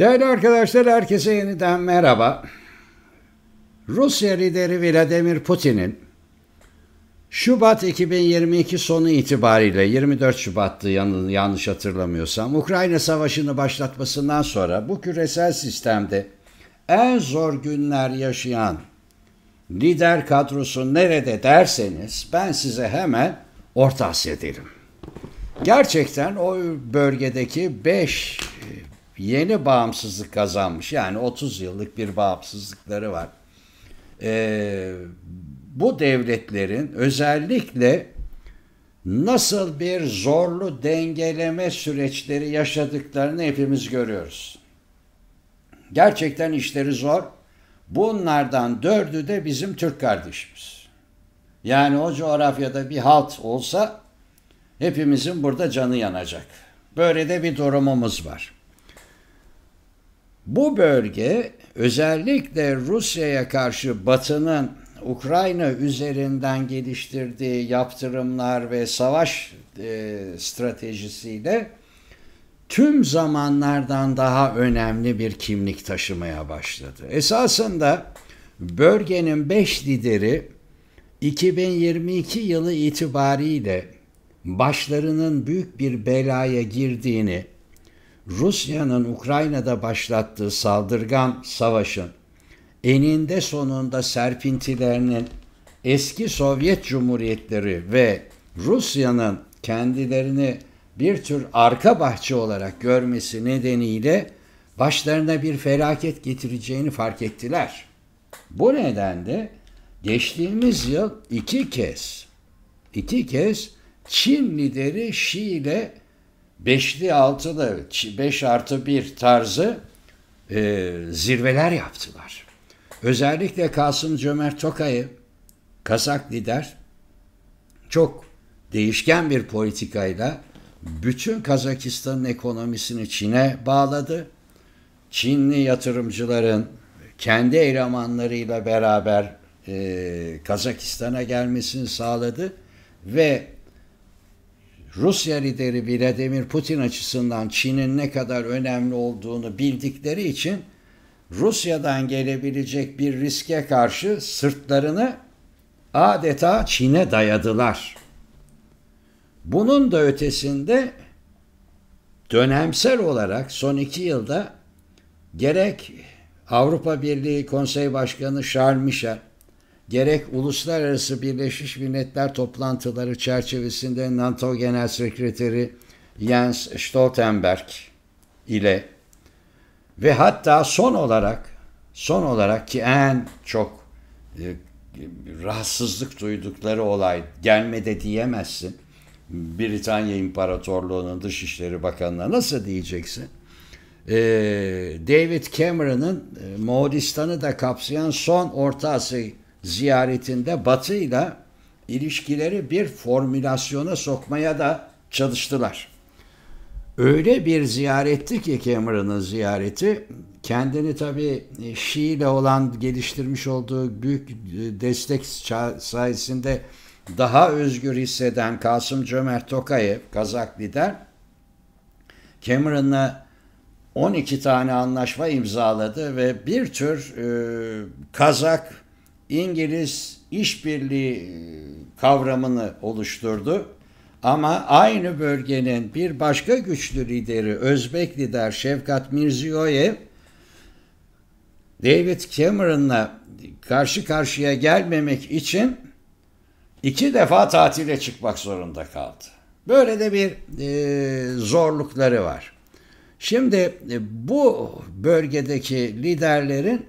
Değerli arkadaşlar herkese yeniden merhaba. Rusya lideri Vladimir Putin'in Şubat 2022 sonu itibariyle 24 Şubat'tı yanlış hatırlamıyorsam Ukrayna Savaşı'nı başlatmasından sonra bu küresel sistemde en zor günler yaşayan lider kadrosu nerede derseniz ben size hemen Orta Asya derim. Gerçekten o bölgedeki 5 yeni bağımsızlık kazanmış. Yani 30 yıllık bir bağımsızlıkları var. E, bu devletlerin özellikle nasıl bir zorlu dengeleme süreçleri yaşadıklarını hepimiz görüyoruz. Gerçekten işleri zor. Bunlardan dördü de bizim Türk kardeşimiz. Yani o coğrafyada bir halt olsa hepimizin burada canı yanacak. Böyle de bir durumumuz var. Bu bölge özellikle Rusya'ya karşı Batı'nın Ukrayna üzerinden geliştirdiği yaptırımlar ve savaş e, stratejisiyle tüm zamanlardan daha önemli bir kimlik taşımaya başladı. Esasında bölgenin beş lideri 2022 yılı itibariyle başlarının büyük bir belaya girdiğini Rusya'nın Ukrayna'da başlattığı saldırgan savaşın eninde sonunda serpintilerinin eski Sovyet Cumhuriyetleri ve Rusya'nın kendilerini bir tür arka bahçe olarak görmesi nedeniyle başlarına bir felaket getireceğini fark ettiler. Bu nedenle geçtiğimiz yıl iki kez iki kez Çin lideri Şi ile beşli altılı, beş artı bir tarzı e, zirveler yaptılar. Özellikle Kasım Cömert Tokay'ı Kazak lider çok değişken bir politikayla bütün Kazakistan'ın ekonomisini Çin'e bağladı. Çinli yatırımcıların kendi elemanlarıyla beraber e, Kazakistan'a gelmesini sağladı ve Rusya lideri Vladimir Putin açısından Çin'in ne kadar önemli olduğunu bildikleri için Rusya'dan gelebilecek bir riske karşı sırtlarını adeta Çin'e dayadılar. Bunun da ötesinde dönemsel olarak son iki yılda gerek Avrupa Birliği Konsey Başkanı Charles Michel gerek Uluslararası Birleşmiş Milletler toplantıları çerçevesinde NATO Genel Sekreteri Jens Stoltenberg ile ve hatta son olarak son olarak ki en çok e, rahatsızlık duydukları olay gelmede diyemezsin. Britanya İmparatorluğu'nun Dışişleri Bakanı'na nasıl diyeceksin? E, David Cameron'ın e, Moğolistan'ı da kapsayan son Orta Asya ziyaretinde Batı ile ilişkileri bir formülasyona sokmaya da çalıştılar. Öyle bir ziyaretti ki Cameron'ın ziyareti kendini tabi e, Şii ile olan geliştirmiş olduğu büyük e, destek sayesinde daha özgür hisseden Kasım Cömert Tokayev, Kazak lider, Cameron'la 12 tane anlaşma imzaladı ve bir tür e, Kazak İngiliz işbirliği e, kavramını oluşturdu. Ama aynı bölgenin bir başka güçlü lideri Özbek lider Şevkat Mirziyoyev David Cameron'la karşı karşıya gelmemek için iki defa tatile çıkmak zorunda kaldı. Böyle de bir e, zorlukları var. Şimdi e, bu bölgedeki liderlerin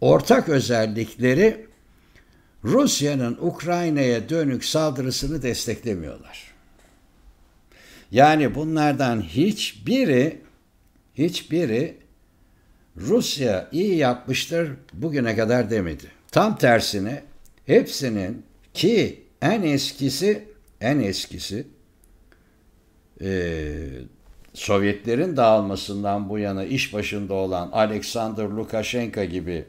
ortak özellikleri Rusya'nın Ukrayna'ya dönük saldırısını desteklemiyorlar. Yani bunlardan hiçbiri hiçbiri Rusya iyi yapmıştır bugüne kadar demedi. Tam tersine hepsinin ki en eskisi en eskisi e, Sovyetlerin dağılmasından bu yana iş başında olan Alexander Lukashenko gibi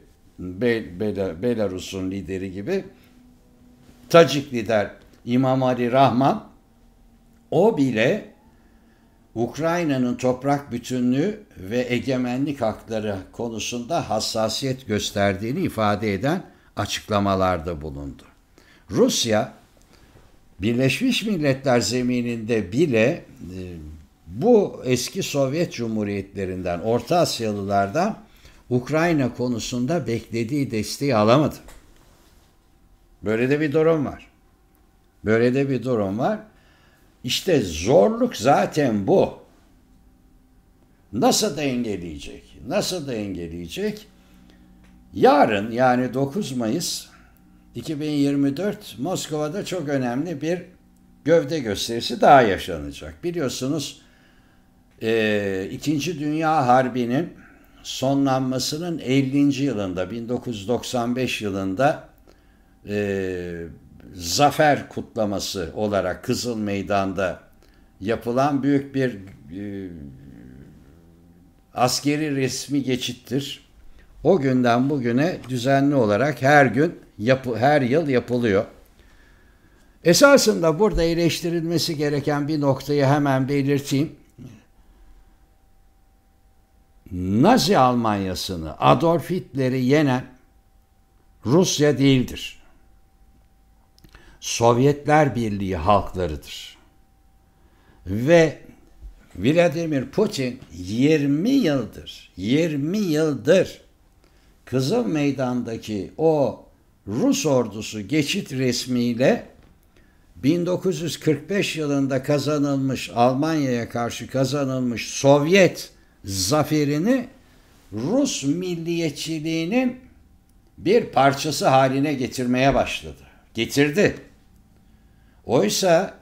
Belarus'un lideri gibi Tacik lider İmam Ali Rahman o bile Ukrayna'nın toprak bütünlüğü ve egemenlik hakları konusunda hassasiyet gösterdiğini ifade eden açıklamalarda bulundu. Rusya Birleşmiş Milletler zemininde bile e, bu eski Sovyet Cumhuriyetlerinden, Orta Asyalılardan Ukrayna konusunda beklediği desteği alamadı. Böyle de bir durum var. Böyle de bir durum var. İşte zorluk zaten bu. Nasıl dengeleyecek? Nasıl dengeleyecek? Yarın yani 9 Mayıs 2024 Moskova'da çok önemli bir gövde gösterisi daha yaşanacak. Biliyorsunuz e, İkinci Dünya Harbi'nin sonlanmasının 50. yılında 1995 yılında e, zafer kutlaması olarak Kızıl Meydan'da yapılan büyük bir e, askeri resmi geçittir. O günden bugüne düzenli olarak her gün yapı, her yıl yapılıyor. Esasında burada eleştirilmesi gereken bir noktayı hemen belirteyim. Nazi Almanyası'nı Adolf Hitler'i yenen Rusya değildir. Sovyetler Birliği halklarıdır. Ve Vladimir Putin 20 yıldır, 20 yıldır Kızıl Meydan'daki o Rus ordusu geçit resmiyle 1945 yılında kazanılmış Almanya'ya karşı kazanılmış Sovyet zaferini Rus milliyetçiliğinin bir parçası haline getirmeye başladı. Getirdi. Oysa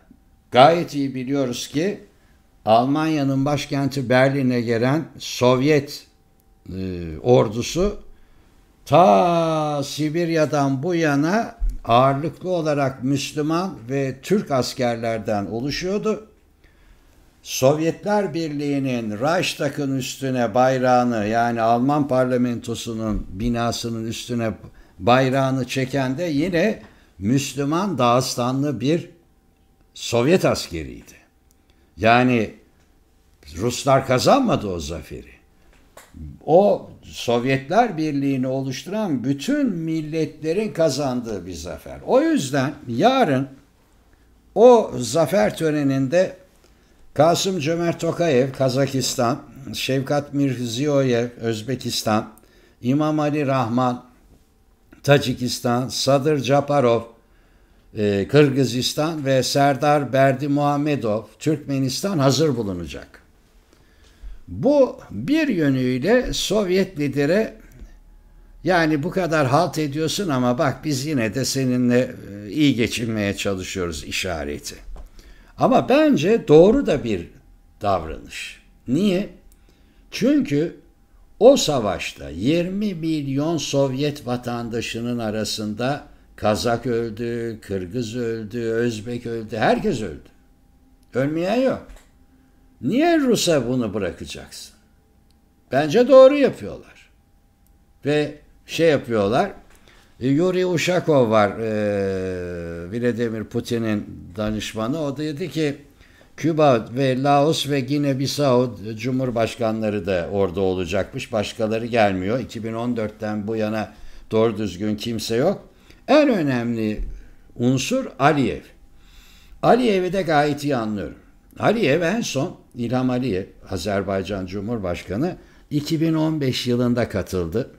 gayet iyi biliyoruz ki Almanya'nın başkenti Berlin'e gelen Sovyet e, ordusu ta Sibirya'dan bu yana ağırlıklı olarak Müslüman ve Türk askerlerden oluşuyordu. Sovyetler Birliği'nin Reichstag'ın üstüne bayrağını yani Alman parlamentosunun binasının üstüne bayrağını çeken de yine Müslüman Dağıstanlı bir Sovyet askeriydi. Yani Ruslar kazanmadı o zaferi. O Sovyetler Birliği'ni oluşturan bütün milletlerin kazandığı bir zafer. O yüzden yarın o zafer töreninde Kasım Cömert Tokayev Kazakistan, Şevkat Mirziyoyev Özbekistan, İmam Ali Rahman Tacikistan, Sadır Caparov e, Kırgızistan ve Serdar Berdi Muhammedov Türkmenistan hazır bulunacak. Bu bir yönüyle Sovyet lideri, yani bu kadar halt ediyorsun ama bak biz yine de seninle e, iyi geçinmeye çalışıyoruz işareti. Ama bence doğru da bir davranış. Niye? Çünkü o savaşta 20 milyon Sovyet vatandaşının arasında Kazak öldü, Kırgız öldü, Özbek öldü, herkes öldü. Ölmeyen yok. Niye Rus'a bunu bırakacaksın? Bence doğru yapıyorlar. Ve şey yapıyorlar, e, Yuri Ushakov var e, Vladimir Putin'in danışmanı. O dedi ki Küba ve Laos ve Gine Bissau Cumhurbaşkanları da orada olacakmış. Başkaları gelmiyor. 2014'ten bu yana doğru düzgün kimse yok. En önemli unsur Aliyev. Aliyev'i de gayet iyi anlıyorum. Aliyev en son İlham Aliyev, Azerbaycan Cumhurbaşkanı 2015 yılında katıldı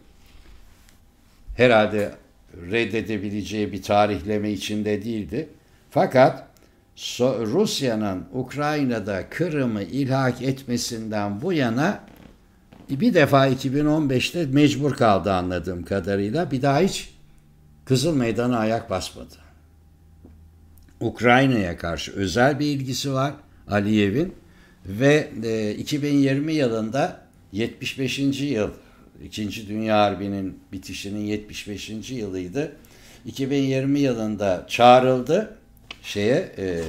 herhalde reddedebileceği bir tarihleme içinde değildi. Fakat Rusya'nın Ukrayna'da Kırım'ı ilhak etmesinden bu yana bir defa 2015'te mecbur kaldı anladığım kadarıyla. Bir daha hiç Kızıl Meydan'a ayak basmadı. Ukrayna'ya karşı özel bir ilgisi var Aliyev'in ve 2020 e, yılında 75. yıl İkinci Dünya Harbi'nin bitişinin 75. yılıydı. 2020 yılında çağrıldı şeye e,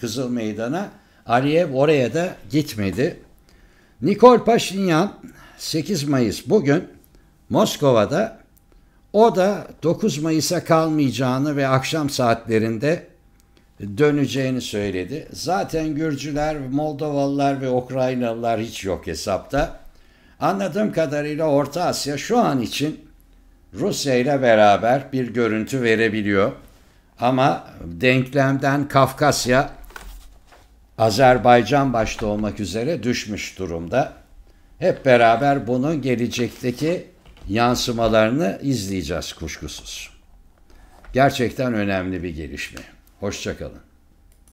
Kızıl Meydan'a. Aliyev oraya da gitmedi. Nikol Paşinyan 8 Mayıs bugün Moskova'da o da 9 Mayıs'a kalmayacağını ve akşam saatlerinde döneceğini söyledi. Zaten Gürcüler, Moldovalılar ve Ukraynalılar hiç yok hesapta. Anladığım kadarıyla Orta Asya şu an için Rusya ile beraber bir görüntü verebiliyor. Ama denklemden Kafkasya, Azerbaycan başta olmak üzere düşmüş durumda. Hep beraber bunun gelecekteki yansımalarını izleyeceğiz kuşkusuz. Gerçekten önemli bir gelişme. Hoşçakalın.